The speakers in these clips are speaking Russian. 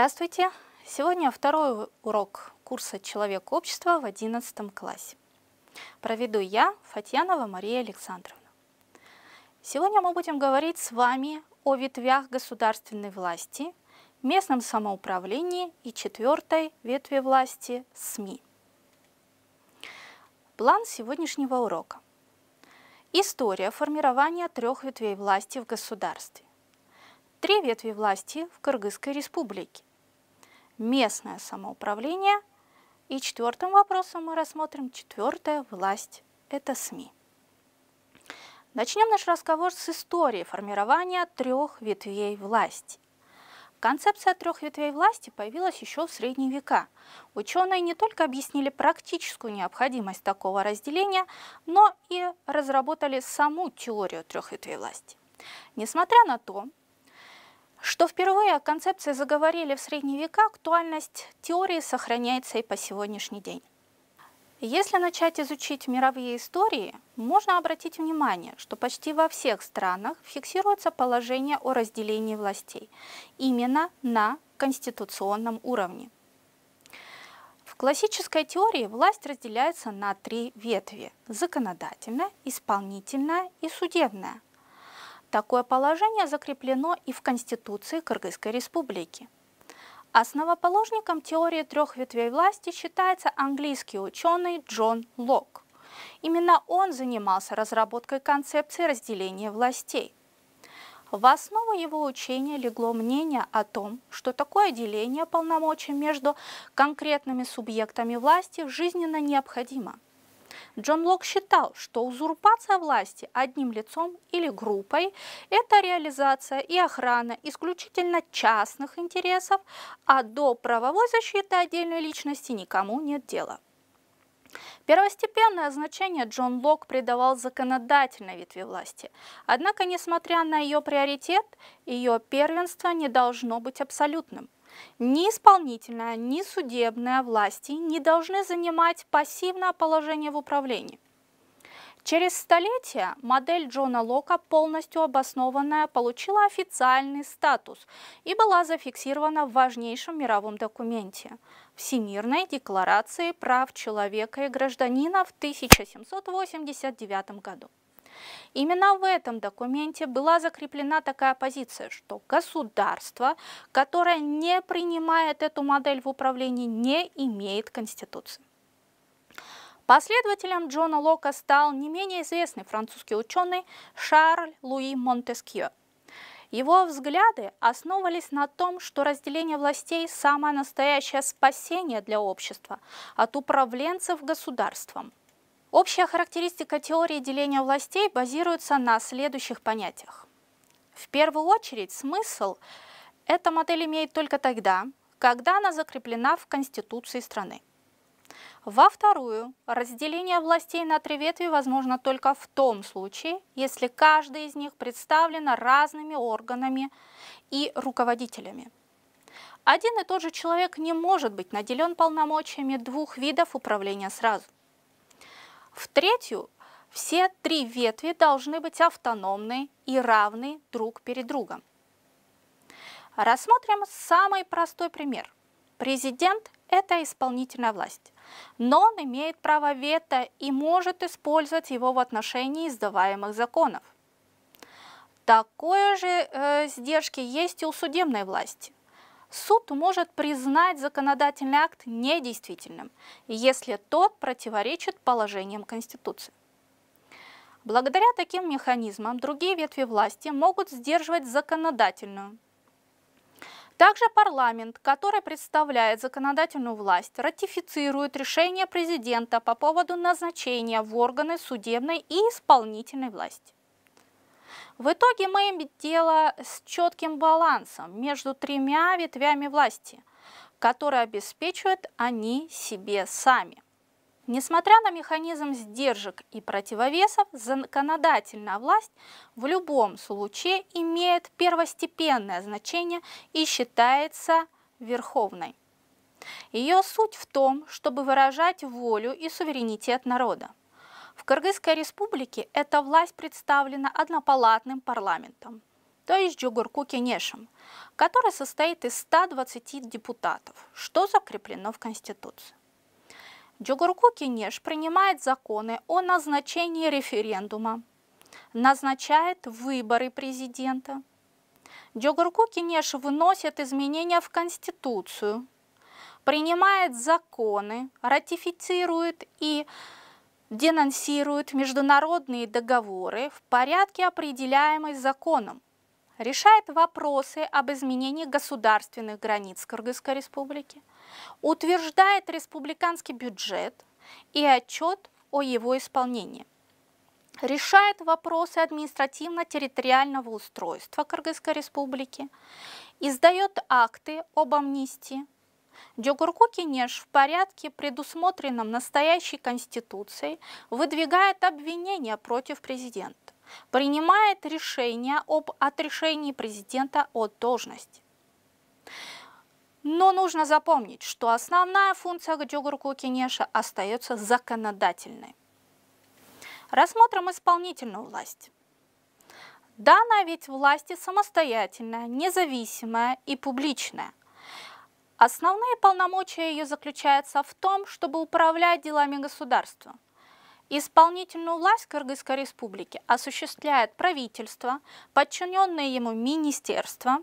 Здравствуйте! Сегодня второй урок курса «Человек общества» в 11 классе. Проведу я, Фатьянова Мария Александровна. Сегодня мы будем говорить с вами о ветвях государственной власти, местном самоуправлении и четвертой ветви власти – СМИ. План сегодняшнего урока. История формирования трех ветвей власти в государстве три ветви власти в Кыргызской республике, местное самоуправление. И четвертым вопросом мы рассмотрим четвертая власть – это СМИ. Начнем наш разговор с истории формирования трех ветвей власти. Концепция трех ветвей власти появилась еще в средние века. Ученые не только объяснили практическую необходимость такого разделения, но и разработали саму теорию трех ветвей власти. Несмотря на то, что впервые о концепции заговорили в средние века, актуальность теории сохраняется и по сегодняшний день. Если начать изучить мировые истории, можно обратить внимание, что почти во всех странах фиксируется положение о разделении властей именно на конституционном уровне. В классической теории власть разделяется на три ветви – законодательная, исполнительная и судебная – Такое положение закреплено и в Конституции Кыргызской Республики. Основоположником теории трех ветвей власти считается английский ученый Джон Лок. Именно он занимался разработкой концепции разделения властей. В основу его учения легло мнение о том, что такое деление полномочий между конкретными субъектами власти жизненно необходимо – Джон Лок считал, что узурпация власти одним лицом или группой – это реализация и охрана исключительно частных интересов, а до правовой защиты отдельной личности никому нет дела. Первостепенное значение Джон Лок придавал законодательной ветви власти. Однако, несмотря на ее приоритет, ее первенство не должно быть абсолютным – ни исполнительная, ни судебная власти не должны занимать пассивное положение в управлении. Через столетия модель Джона Лока, полностью обоснованная, получила официальный статус и была зафиксирована в важнейшем мировом документе – Всемирной декларации прав человека и гражданина в 1789 году. Именно в этом документе была закреплена такая позиция, что государство, которое не принимает эту модель в управлении, не имеет конституции. Последователем Джона Лока стал не менее известный французский ученый Шарль Луи Монтескье. Его взгляды основывались на том, что разделение властей – самое настоящее спасение для общества от управленцев государством – Общая характеристика теории деления властей базируется на следующих понятиях. В первую очередь, смысл эта модель имеет только тогда, когда она закреплена в Конституции страны. Во вторую, разделение властей на три ветви возможно только в том случае, если каждая из них представлена разными органами и руководителями. Один и тот же человек не может быть наделен полномочиями двух видов управления сразу в третью, все три ветви должны быть автономны и равны друг перед другом. Рассмотрим самый простой пример. Президент – это исполнительная власть, но он имеет право вето и может использовать его в отношении издаваемых законов. Такое же э, сдержки есть и у судебной власти суд может признать законодательный акт недействительным, если тот противоречит положениям Конституции. Благодаря таким механизмам другие ветви власти могут сдерживать законодательную. Также парламент, который представляет законодательную власть, ратифицирует решение президента по поводу назначения в органы судебной и исполнительной власти. В итоге мы имеем дело с четким балансом между тремя ветвями власти, которые обеспечивают они себе сами. Несмотря на механизм сдержек и противовесов, законодательная власть в любом случае имеет первостепенное значение и считается верховной. Ее суть в том, чтобы выражать волю и суверенитет народа. В Кыргызской республике эта власть представлена однопалатным парламентом, то есть Джугурку Кенешем, который состоит из 120 депутатов, что закреплено в Конституции. Джугурку Кенеш принимает законы о назначении референдума, назначает выборы президента. Джугурку Кенеш вносит изменения в Конституцию, принимает законы, ратифицирует и денонсирует международные договоры в порядке, определяемой законом, решает вопросы об изменении государственных границ Кыргызской республики, утверждает республиканский бюджет и отчет о его исполнении, решает вопросы административно-территориального устройства Кыргызской республики, издает акты об амнистии, Дёгурку Кенеш в порядке, предусмотренном настоящей Конституцией, выдвигает обвинения против президента, принимает решение об отрешении президента от должности. Но нужно запомнить, что основная функция Дёгурку Кенеша остается законодательной. Рассмотрим исполнительную власть. Данная ведь власти самостоятельная, независимая и публичная. Основные полномочия ее заключаются в том, чтобы управлять делами государства. Исполнительную власть Кыргызской республики осуществляет правительство, подчиненные ему министерства,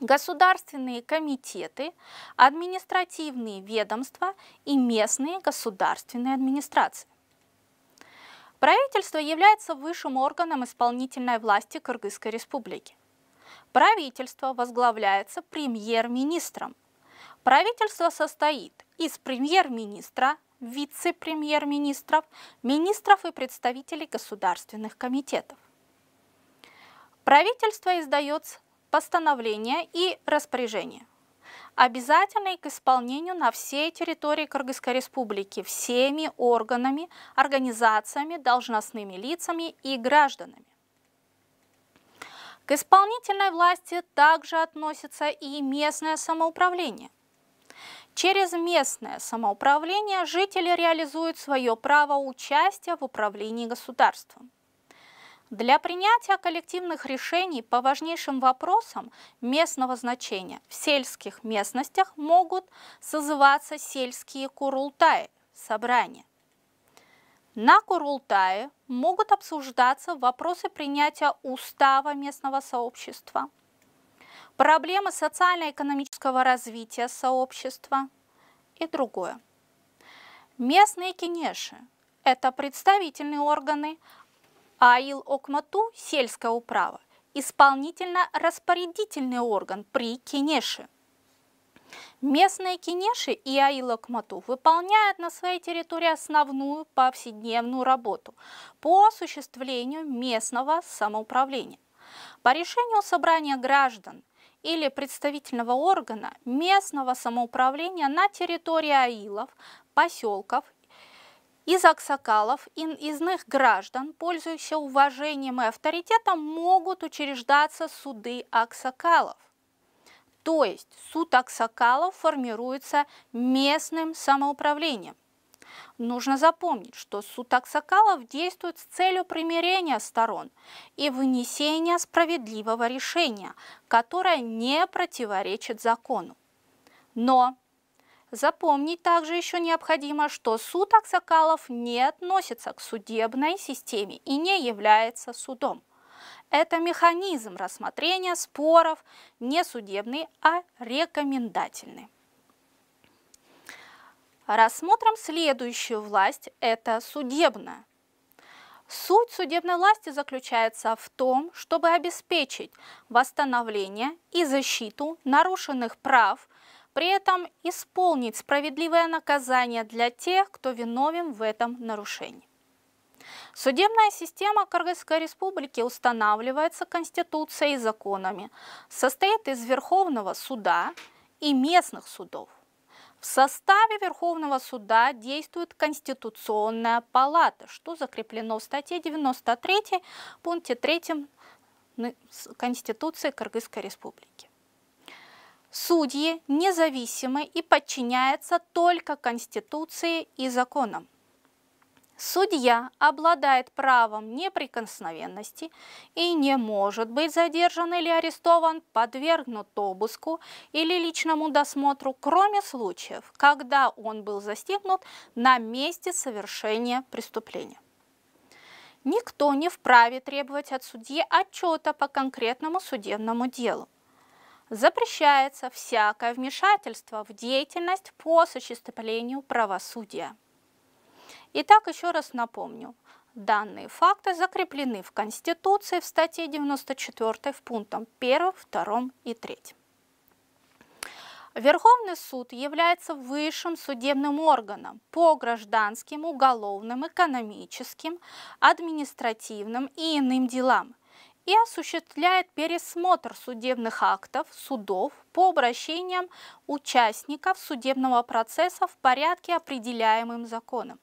государственные комитеты, административные ведомства и местные государственные администрации. Правительство является высшим органом исполнительной власти Кыргызской республики. Правительство возглавляется премьер-министром – Правительство состоит из премьер-министра, вице-премьер-министров, министров и представителей государственных комитетов. Правительство издает постановления и распоряжения, обязательные к исполнению на всей территории Кыргызской республики всеми органами, организациями, должностными лицами и гражданами. К исполнительной власти также относится и местное самоуправление – Через местное самоуправление жители реализуют свое право участия в управлении государством. Для принятия коллективных решений по важнейшим вопросам местного значения в сельских местностях могут созываться сельские курултаи, собрания. На Курултае могут обсуждаться вопросы принятия устава местного сообщества, проблемы социально-экономического развития сообщества и другое. Местные кинеши – это представительные органы, аил – сельское управо, исполнительно-распорядительный орган при кинеше. Местные кинеши и аил окмату выполняют на своей территории основную повседневную работу по осуществлению местного самоуправления. По решению собрания граждан или представительного органа местного самоуправления на территории аилов, поселков из аксакалов и иных граждан, пользующихся уважением и авторитетом, могут учреждаться суды аксакалов. То есть суд аксакалов формируется местным самоуправлением. Нужно запомнить, что суд Аксакалов действует с целью примирения сторон и вынесения справедливого решения, которое не противоречит закону. Но запомнить также еще необходимо, что суд Аксакалов не относится к судебной системе и не является судом. Это механизм рассмотрения споров не судебный, а рекомендательный. Рассмотрим следующую власть – это судебная. Суть судебной власти заключается в том, чтобы обеспечить восстановление и защиту нарушенных прав, при этом исполнить справедливое наказание для тех, кто виновен в этом нарушении. Судебная система Кыргызской республики устанавливается Конституцией и законами, состоит из Верховного суда и местных судов. В составе Верховного суда действует Конституционная палата, что закреплено в статье 93 пункте 3 Конституции Кыргызской Республики. Судьи независимы и подчиняются только Конституции и законам. Судья обладает правом неприкосновенности и не может быть задержан или арестован, подвергнут обыску или личному досмотру, кроме случаев, когда он был застигнут на месте совершения преступления. Никто не вправе требовать от судьи отчета по конкретному судебному делу запрещается всякое вмешательство в деятельность по осуществлению правосудия. Итак, еще раз напомню. Данные факты закреплены в Конституции в статье 94 в пунктом 1, 2 и 3. Верховный суд является высшим судебным органом по гражданским, уголовным, экономическим, административным и иным делам и осуществляет пересмотр судебных актов судов по обращениям участников судебного процесса в порядке, определяемым законом.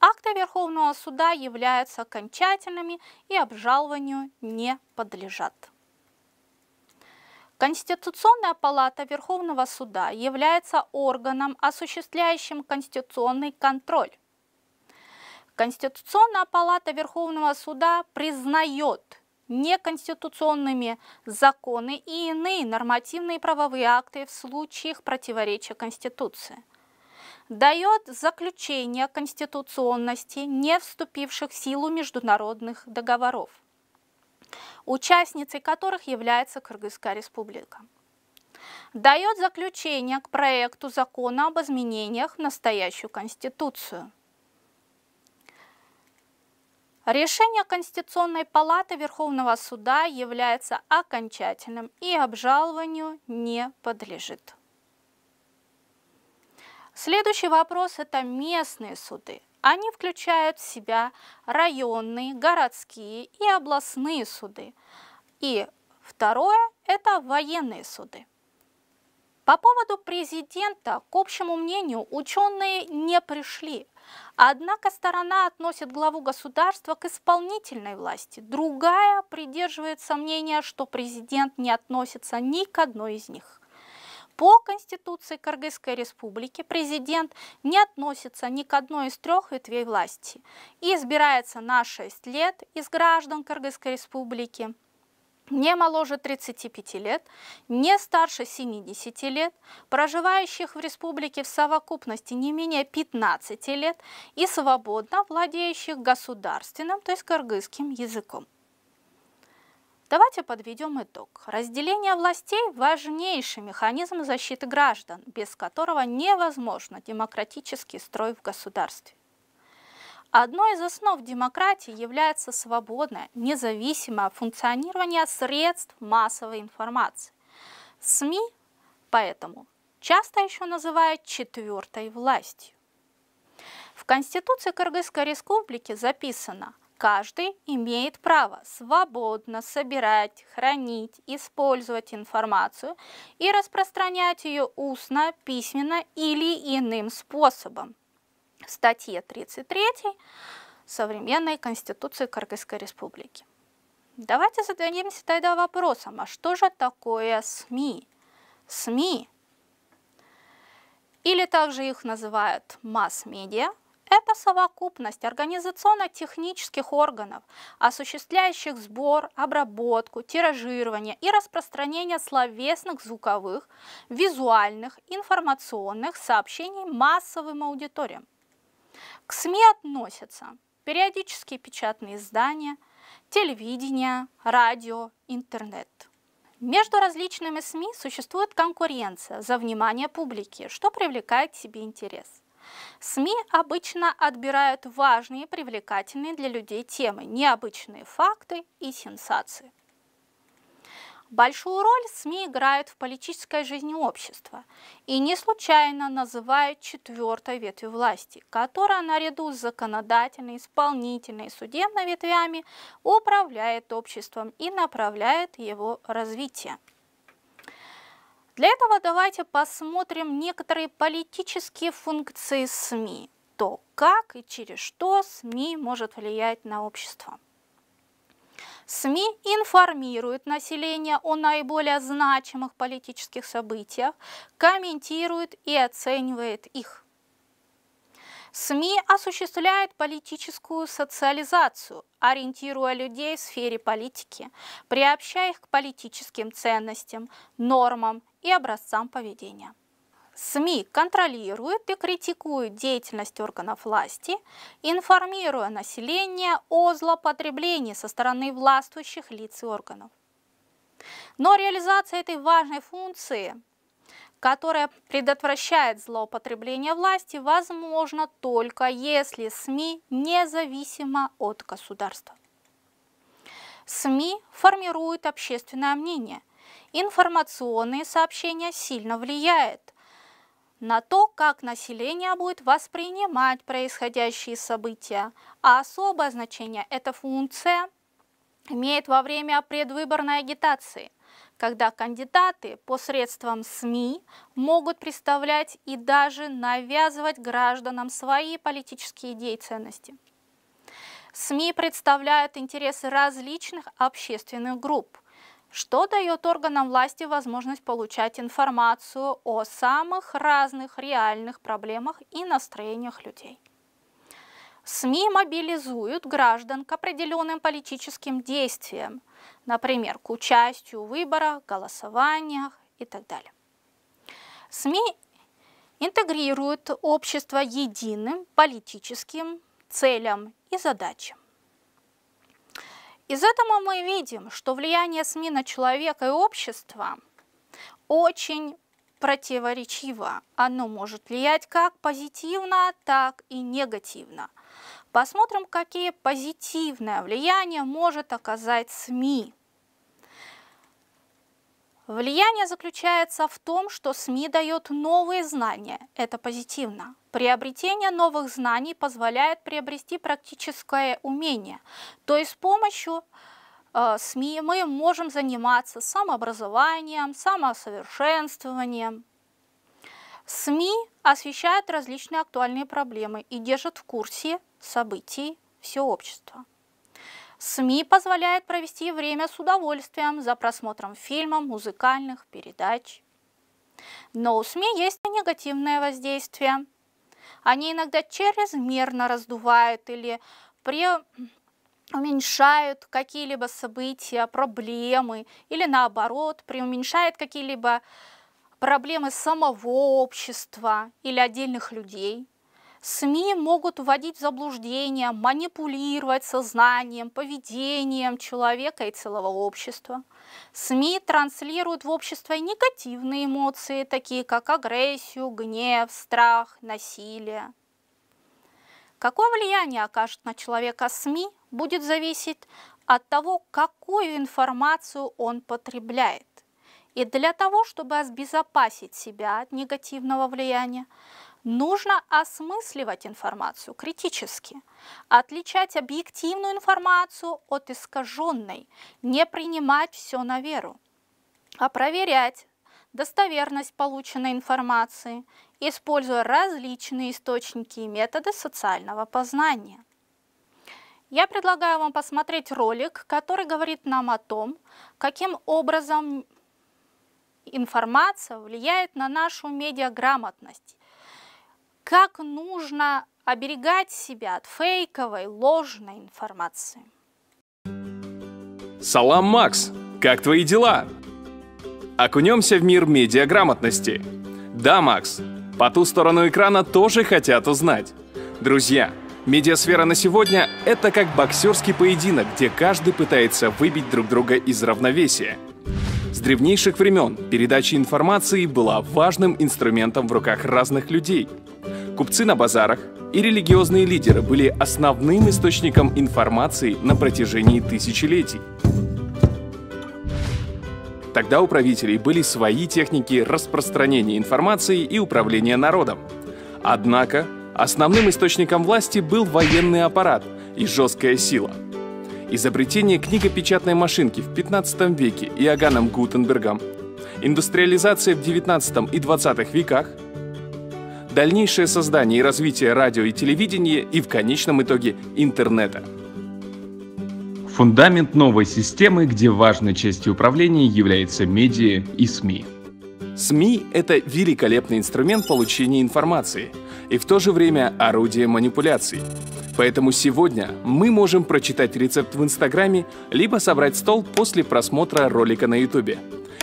Акты Верховного суда являются окончательными и обжалованию не подлежат. Конституционная палата Верховного суда является органом, осуществляющим конституционный контроль. Конституционная палата Верховного суда признает неконституционными законы и иные нормативные правовые акты в случаях противоречия Конституции – дает заключение конституционности не вступивших в силу международных договоров, участницей которых является Кыргызская республика. Дает заключение к проекту закона об изменениях в настоящую Конституцию. Решение Конституционной палаты Верховного суда является окончательным и обжалованию не подлежит. Следующий вопрос – это местные суды. Они включают в себя районные, городские и областные суды. И второе – это военные суды. По поводу президента, к общему мнению, ученые не пришли. Однако сторона относит главу государства к исполнительной власти, другая придерживается мнения, что президент не относится ни к одной из них. По Конституции Кыргызской Республики президент не относится ни к одной из трех ветвей власти и избирается на 6 лет из граждан Кыргызской Республики не моложе 35 лет, не старше 70 лет, проживающих в республике в совокупности не менее 15 лет и свободно владеющих государственным, то есть кыргызским языком. Давайте подведем итог. Разделение властей – важнейший механизм защиты граждан, без которого невозможно демократический строй в государстве. Одной из основ демократии является свободное, независимое функционирование средств массовой информации. СМИ поэтому часто еще называют четвертой властью. В Конституции Кыргызской Республики записано – Каждый имеет право свободно собирать, хранить, использовать информацию и распространять ее устно, письменно или иным способом. В статье 33 современной Конституции Кыргызской Республики. Давайте зададимся тогда вопросом, а что же такое СМИ? СМИ, или также их называют масс-медиа, это совокупность организационно-технических органов, осуществляющих сбор, обработку, тиражирование и распространение словесных, звуковых, визуальных, информационных сообщений массовым аудиториям. К СМИ относятся периодические печатные издания, телевидение, радио, интернет. Между различными СМИ существует конкуренция за внимание публики, что привлекает к себе интерес. СМИ обычно отбирают важные, привлекательные для людей темы, необычные факты и сенсации. Большую роль СМИ играют в политической жизни общества и не случайно называют четвертой ветвью власти, которая наряду с законодательной, исполнительной и судебной ветвями управляет обществом и направляет его развитие. Для этого давайте посмотрим некоторые политические функции СМИ, то, как и через что СМИ может влиять на общество. СМИ информируют население о наиболее значимых политических событиях, комментируют и оценивают их. СМИ осуществляют политическую социализацию, ориентируя людей в сфере политики, приобщая их к политическим ценностям, нормам и образцам поведения. СМИ контролируют и критикуют деятельность органов власти, информируя население о злоупотреблении со стороны властвующих лиц и органов. Но реализация этой важной функции которая предотвращает злоупотребление власти, возможно только если СМИ независимо от государства. СМИ формируют общественное мнение. Информационные сообщения сильно влияют на то, как население будет воспринимать происходящие события. А особое значение эта функция имеет во время предвыборной агитации – когда кандидаты посредством СМИ могут представлять и даже навязывать гражданам свои политические идеи и ценности. СМИ представляют интересы различных общественных групп, что дает органам власти возможность получать информацию о самых разных реальных проблемах и настроениях людей. СМИ мобилизуют граждан к определенным политическим действиям, например, к участию в выборах, голосованиях и так далее. СМИ интегрируют общество единым политическим целям и задачам. Из этого мы видим, что влияние СМИ на человека и общество очень противоречиво. Оно может влиять как позитивно, так и негативно – Посмотрим, какие позитивное влияние может оказать СМИ. Влияние заключается в том, что СМИ дает новые знания. Это позитивно. Приобретение новых знаний позволяет приобрести практическое умение. То есть с помощью э, СМИ мы можем заниматься самообразованием, самосовершенствованием. СМИ освещают различные актуальные проблемы и держат в курсе событий все общество. СМИ позволяет провести время с удовольствием за просмотром фильмов, музыкальных передач. Но у СМИ есть и негативное воздействие. Они иногда чрезмерно раздувают или преуменьшают какие-либо события, проблемы, или наоборот, преуменьшают какие-либо проблемы самого общества или отдельных людей – СМИ могут вводить в заблуждение, манипулировать сознанием, поведением человека и целого общества. СМИ транслируют в общество негативные эмоции, такие как агрессию, гнев, страх, насилие. Какое влияние окажет на человека СМИ, будет зависеть от того, какую информацию он потребляет. И для того, чтобы обезопасить себя от негативного влияния, Нужно осмысливать информацию критически, отличать объективную информацию от искаженной, не принимать все на веру, а проверять достоверность полученной информации, используя различные источники и методы социального познания. Я предлагаю вам посмотреть ролик, который говорит нам о том, каким образом информация влияет на нашу медиаграмотность как нужно оберегать себя от фейковой, ложной информации. Салам, Макс! Как твои дела? Окунемся в мир медиаграмотности. Да, Макс, по ту сторону экрана тоже хотят узнать. Друзья, медиасфера на сегодня — это как боксерский поединок, где каждый пытается выбить друг друга из равновесия. С древнейших времен передача информации была важным инструментом в руках разных людей — купцы на базарах и религиозные лидеры были основным источником информации на протяжении тысячелетий. Тогда у правителей были свои техники распространения информации и управления народом. Однако основным источником власти был военный аппарат и жесткая сила. Изобретение книгопечатной машинки в 15 веке Иоганном Гутенбергом, индустриализация в 19 и 20 веках – дальнейшее создание и развитие радио и телевидения и в конечном итоге интернета. Фундамент новой системы, где важной частью управления является медиа и СМИ. СМИ – это великолепный инструмент получения информации и в то же время орудие манипуляций. Поэтому сегодня мы можем прочитать рецепт в Инстаграме, либо собрать стол после просмотра ролика на Ютубе.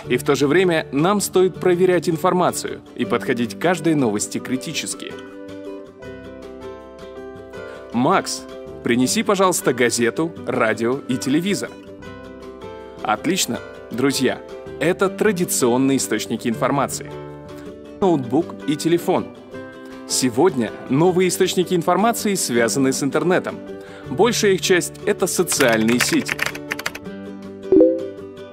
И в то же время нам стоит проверять информацию и подходить к каждой новости критически. Макс, принеси, пожалуйста, газету, радио и телевизор. Отлично, друзья, это традиционные источники информации. Ноутбук и телефон. Сегодня новые источники информации связаны с интернетом. Большая их часть — это социальные сети.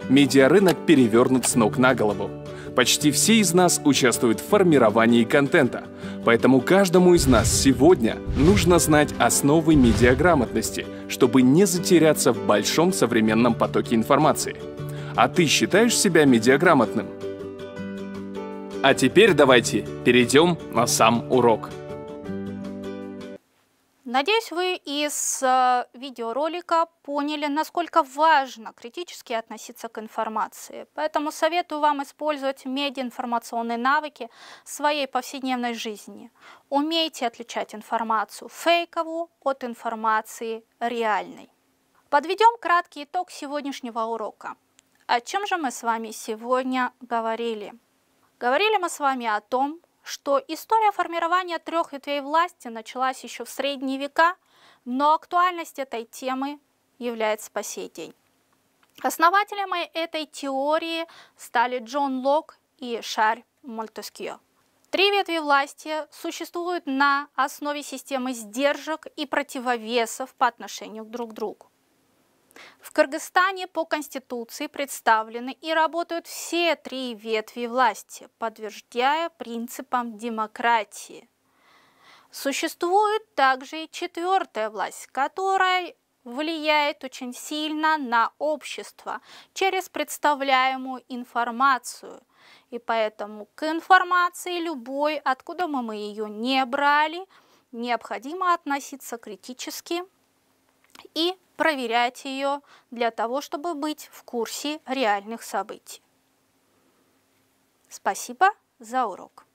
Медиарынок перевернут с ног на голову. Почти все из нас участвуют в формировании контента, поэтому каждому из нас сегодня нужно знать основы медиаграмотности, чтобы не затеряться в большом современном потоке информации. А ты считаешь себя медиаграмотным? А теперь давайте перейдем на сам урок. Надеюсь, вы из э, видеоролика поняли, насколько важно критически относиться к информации. Поэтому советую вам использовать медиаинформационные навыки в своей повседневной жизни. Умейте отличать информацию фейковую от информации реальной. Подведем краткий итог сегодняшнего урока. О чем же мы с вами сегодня говорили? Говорили мы с вами о том, что история формирования трех ветвей власти началась еще в средние века, но актуальность этой темы является по сей день. Основателями э-, этой теории стали Джон Лок и Шарль Монтескье. Три ветви власти существуют на основе системы сдержек и противовесов по отношению друг к другу. В Кыргызстане по Конституции представлены и работают все три ветви власти, подтверждая принципам демократии. Существует также и четвертая власть, которая влияет очень сильно на общество через представляемую информацию. И поэтому к информации любой, откуда мы ее не брали, необходимо относиться критически – и проверять ее для того, чтобы быть в курсе реальных событий. Спасибо за урок.